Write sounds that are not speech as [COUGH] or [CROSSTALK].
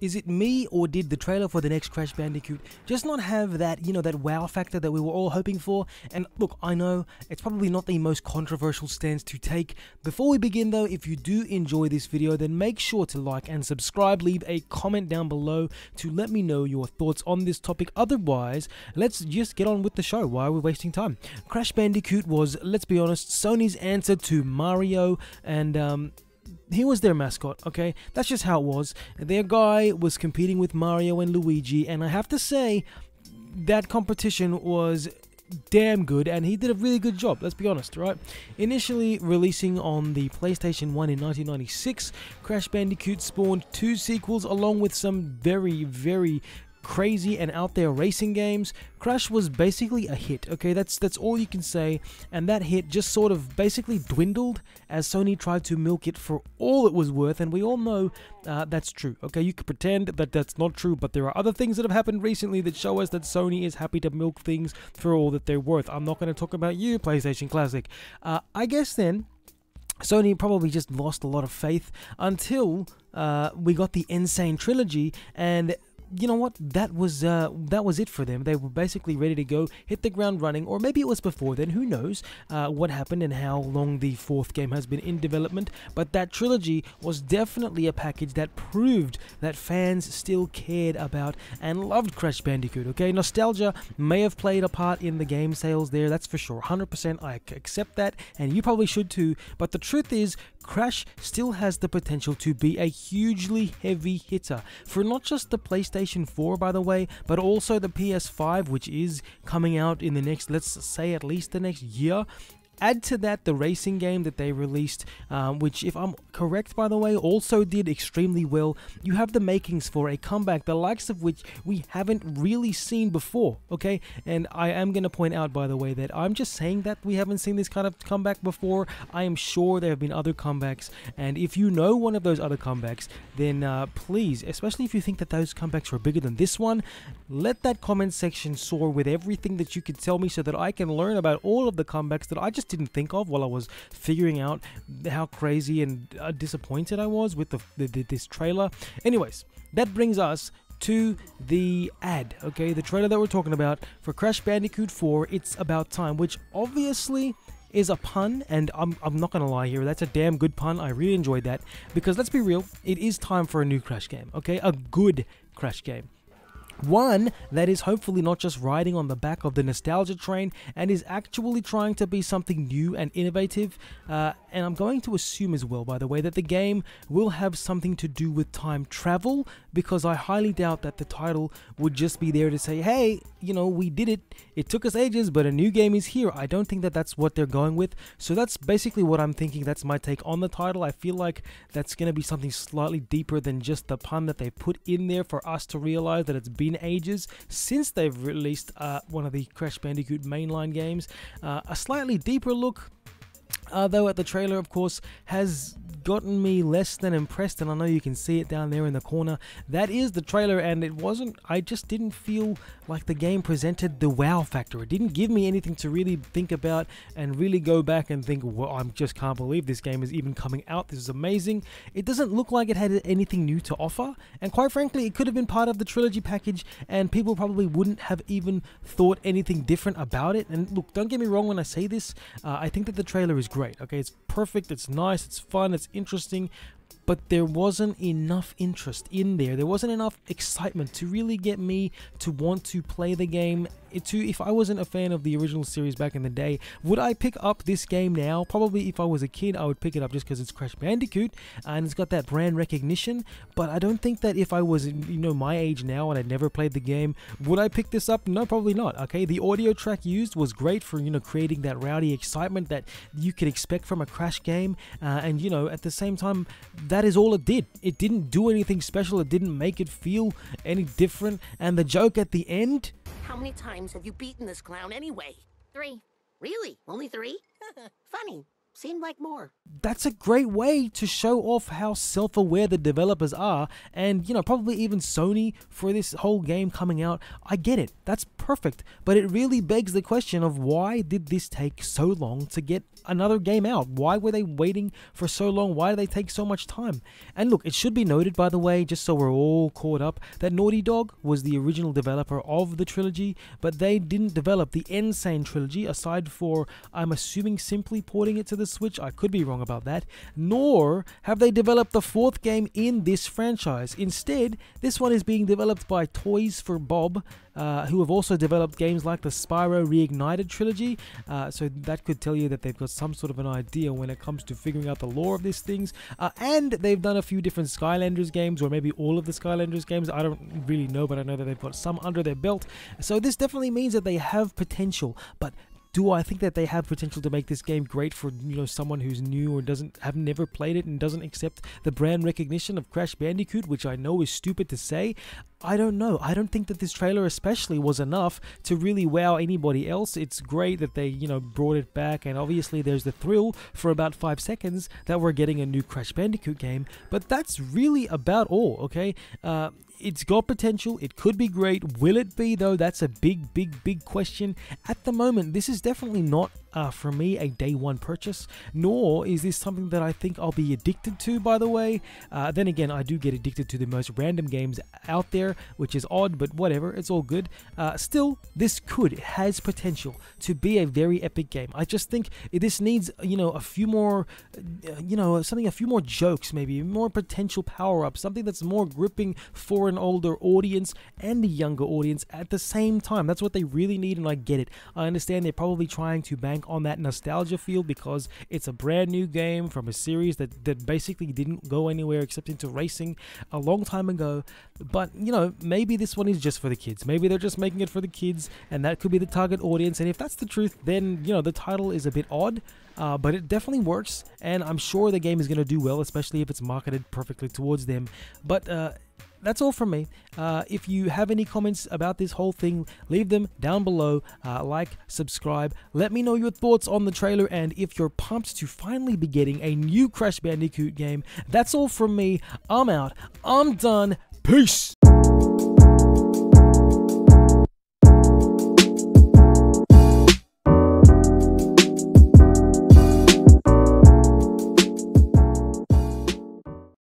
is it me or did the trailer for the next Crash Bandicoot just not have that, you know, that wow factor that we were all hoping for? And look, I know it's probably not the most controversial stance to take. Before we begin though, if you do enjoy this video, then make sure to like and subscribe, leave a comment down below to let me know your thoughts on this topic. Otherwise, let's just get on with the show. Why are we wasting time? Crash Bandicoot was, let's be honest, Sony's answer to Mario and um he was their mascot, okay? That's just how it was. Their guy was competing with Mario and Luigi, and I have to say, that competition was damn good and he did a really good job let's be honest right initially releasing on the playstation 1 in 1996 crash bandicoot spawned two sequels along with some very very crazy and out there racing games, Crash was basically a hit. Okay, that's that's all you can say, and that hit just sort of basically dwindled as Sony tried to milk it for all it was worth, and we all know uh, that's true. Okay, you could pretend that that's not true, but there are other things that have happened recently that show us that Sony is happy to milk things for all that they're worth. I'm not going to talk about you, PlayStation Classic. Uh, I guess then. Sony probably just lost a lot of faith until uh, we got the Insane Trilogy, and you know what? That was uh, that was it for them. They were basically ready to go, hit the ground running, or maybe it was before then. Who knows uh, what happened and how long the fourth game has been in development? But that trilogy was definitely a package that proved that fans still cared about and loved Crash Bandicoot. Okay, nostalgia may have played a part in the game sales there. That's for sure. 100%. I accept that, and you probably should too. But the truth is, Crash still has the potential to be a hugely heavy hitter for not just the PlayStation 4, by the way, but also the PS5, which is coming out in the next, let's say at least the next year. Add to that the racing game that they released, um, which, if I'm correct by the way, also did extremely well. You have the makings for a comeback, the likes of which we haven't really seen before, okay? And I am going to point out, by the way, that I'm just saying that we haven't seen this kind of comeback before. I am sure there have been other comebacks, and if you know one of those other comebacks, then uh, please, especially if you think that those comebacks were bigger than this one, let that comment section soar with everything that you can tell me so that I can learn about all of the comebacks that I just didn't think of while I was figuring out how crazy and uh, disappointed I was with the, the this trailer. Anyways, that brings us to the ad, okay? The trailer that we're talking about for Crash Bandicoot 4, It's About Time, which obviously is a pun, and I'm, I'm not gonna lie here, that's a damn good pun. I really enjoyed that because let's be real, it is time for a new Crash game, okay? A good Crash game. One that is hopefully not just riding on the back of the nostalgia train and is actually trying to be something new and innovative. Uh, and I'm going to assume as well, by the way, that the game will have something to do with time travel, because I highly doubt that the title would just be there to say, hey, you know, we did it. It took us ages, but a new game is here. I don't think that that's what they're going with. So that's basically what I'm thinking. That's my take on the title. I feel like that's going to be something slightly deeper than just the pun that they put in there for us to realize that it's been ages since they've released uh, one of the Crash Bandicoot mainline games. Uh, a slightly deeper look although at the trailer of course has gotten me less than impressed and I know you can see it down there in the corner that is the trailer and it wasn't I just didn't feel like the game presented the wow factor it didn't give me anything to really think about and really go back and think well I just can't believe this game is even coming out this is amazing it doesn't look like it had anything new to offer and quite frankly it could have been part of the trilogy package and people probably wouldn't have even thought anything different about it and look don't get me wrong when I say this uh, I think that the trailer is great great. Okay, it's perfect, it's nice, it's fun, it's interesting, but there wasn't enough interest in there. There wasn't enough excitement to really get me to want to play the game. To if I wasn't a fan of the original series back in the day, would I pick up this game now? Probably if I was a kid, I would pick it up just because it's Crash Bandicoot and it's got that brand recognition. But I don't think that if I was you know my age now and I'd never played the game, would I pick this up? No, probably not. Okay, the audio track used was great for you know creating that rowdy excitement that you could expect from a Crash game, uh, and you know at the same time that is all it did. It didn't do anything special, it didn't make it feel any different. And the joke at the end. How many times have you beaten this clown anyway? Three. Really? Only three? [LAUGHS] Funny. Seemed like more. That's a great way to show off how self aware the developers are, and you know, probably even Sony for this whole game coming out. I get it, that's perfect, but it really begs the question of why did this take so long to get another game out? Why were they waiting for so long? Why did they take so much time? And look, it should be noted, by the way, just so we're all caught up, that Naughty Dog was the original developer of the trilogy, but they didn't develop the Insane trilogy aside for, I'm assuming, simply porting it to the the Switch, I could be wrong about that, nor have they developed the fourth game in this franchise. Instead, this one is being developed by Toys for Bob, uh, who have also developed games like the Spyro Reignited trilogy, uh, so that could tell you that they've got some sort of an idea when it comes to figuring out the lore of these things, uh, and they've done a few different Skylanders games, or maybe all of the Skylanders games, I don't really know, but I know that they've got some under their belt, so this definitely means that they have potential, but do I think that they have potential to make this game great for you know someone who's new or doesn't have never played it and doesn't accept the brand recognition of Crash Bandicoot, which I know is stupid to say. I don't know. I don't think that this trailer especially was enough to really wow anybody else. It's great that they, you know, brought it back and obviously there's the thrill for about 5 seconds that we're getting a new Crash Bandicoot game, but that's really about all, okay? Uh, it's got potential. It could be great. Will it be, though? That's a big, big, big question. At the moment, this is definitely not, uh, for me, a day one purchase, nor is this something that I think I'll be addicted to, by the way. Uh, then again, I do get addicted to the most random games out there there, which is odd, but whatever, it's all good. Uh, still, this could, has potential to be a very epic game. I just think this needs, you know, a few more, uh, you know, something, a few more jokes, maybe, more potential power ups, something that's more gripping for an older audience and a younger audience at the same time. That's what they really need, and I get it. I understand they're probably trying to bank on that nostalgia feel because it's a brand new game from a series that, that basically didn't go anywhere except into racing a long time ago. But, you know, know, maybe this one is just for the kids. Maybe they're just making it for the kids, and that could be the target audience. And if that's the truth, then, you know, the title is a bit odd, uh, but it definitely works. And I'm sure the game is going to do well, especially if it's marketed perfectly towards them. But, uh, that's all from me. Uh, if you have any comments about this whole thing, leave them down below. Uh, like, subscribe. Let me know your thoughts on the trailer and if you're pumped to finally be getting a new Crash Bandicoot game. That's all from me. I'm out. I'm done. Peace.